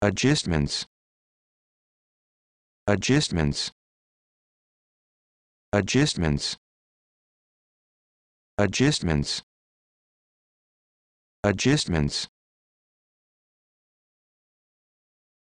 adjustments adjustments adjustments adjustments adjustments